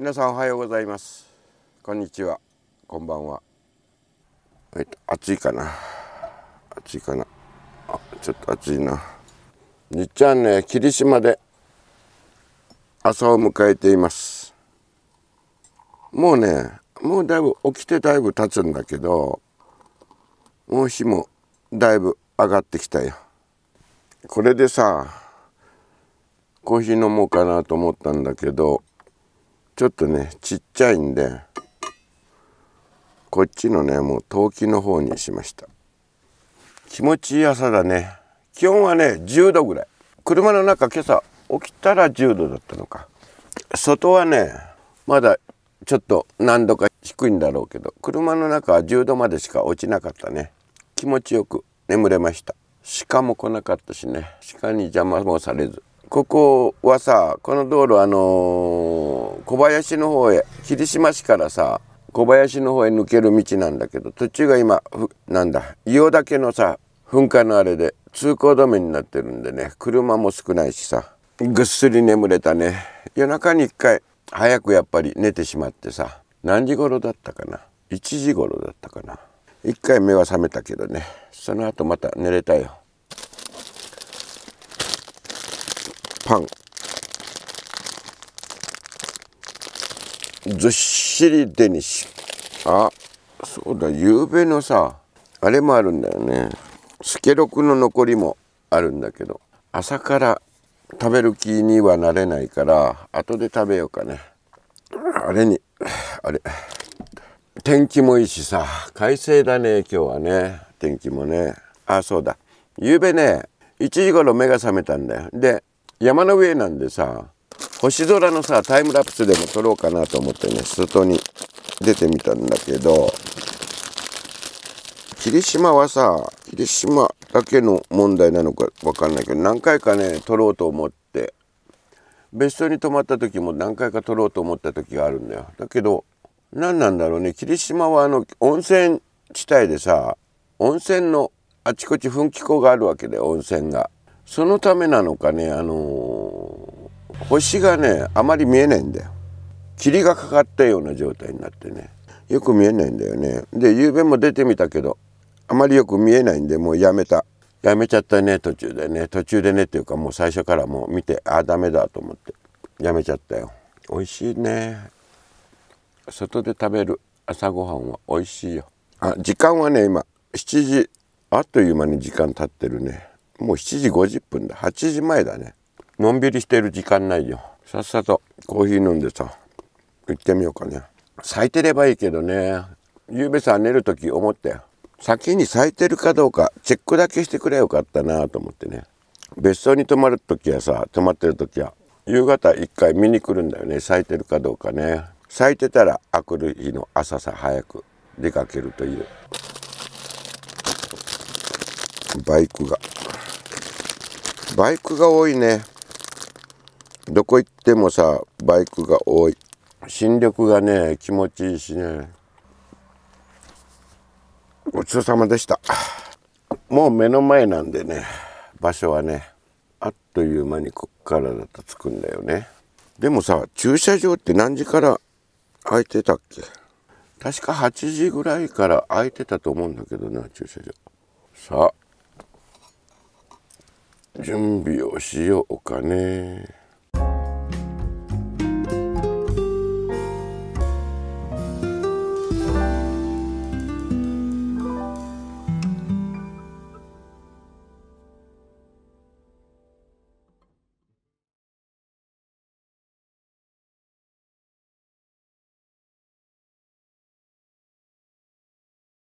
皆さんおはようございますこんにちはこんばんはえっと暑いかな暑いかなちょっと暑いなじっちゃんね霧島で朝を迎えていますもうねもうだいぶ起きてだいぶ経つんだけどもう日もだいぶ上がってきたよこれでさコーヒー飲もうかなと思ったんだけどちょっとねちっちゃいんでこっちのねもう陶器の方にしました気持ちいい朝だね気温はね10度ぐらい車の中今朝起きたら10度だったのか外はねまだちょっと何度か低いんだろうけど車の中は10度までしか落ちなかったね気持ちよく眠れました鹿も来なかったしね鹿に邪魔もされずここはさこの道路あのー小林の方へ霧島市からさ小林の方へ抜ける道なんだけど途中が今なんだ硫黄岳のさ噴火のあれで通行止めになってるんでね車も少ないしさぐっすり眠れたね夜中に一回早くやっぱり寝てしまってさ何時頃だったかな1時頃だったかな一回目は覚めたけどねその後また寝れたよパンずっしりデニッシュあそうだ夕べのさあれもあるんだよねスケロクの残りもあるんだけど朝から食べる気にはなれないから後で食べようかねあれにあれ天気もいいしさ快晴だね今日はね天気もねあそうだうべね1時頃目が覚めたんだよで山の上なんでさ星空のさタイムラプスでも撮ろうかなと思ってね外に出てみたんだけど霧島はさ霧島だけの問題なのか分かんないけど何回かね撮ろうと思って別荘に泊まった時も何回か撮ろうと思った時があるんだよだけど何なんだろうね霧島はあの温泉地帯でさ温泉のあちこち噴気口があるわけで温泉がそのためなのかねあのー星がねあまり見えないんだよ霧がかかったような状態になってねよく見えないんだよねで夕べも出てみたけどあまりよく見えないんでもうやめたやめちゃったね途中でね途中でねっていうかもう最初からもう見てああダメだと思ってやめちゃったよ美味しいね外で食べる朝ごはんは美味しいよあ時間はね今7時あっという間に時間経ってるねもう7時50分だ8時前だねのんびりしてる時間ないよさっさとコーヒー飲んでさ行ってみようかね咲いてればいいけどね夕べさ寝る時思ったよ先に咲いてるかどうかチェックだけしてくれよかったなと思ってね別荘に泊まる時はさ泊まってる時は夕方一回見に来るんだよね咲いてるかどうかね咲いてたら明くる日の朝さ早く出かけるというバイクがバイクが多いねどこ行ってもさバイクが多い新緑がね気持ちいいしねごちそうさまでしたもう目の前なんでね場所はねあっという間にこっからだと着くんだよねでもさ駐車場って何時から空いてたっけ確か8時ぐらいから空いてたと思うんだけどな駐車場さあ準備をしようかね。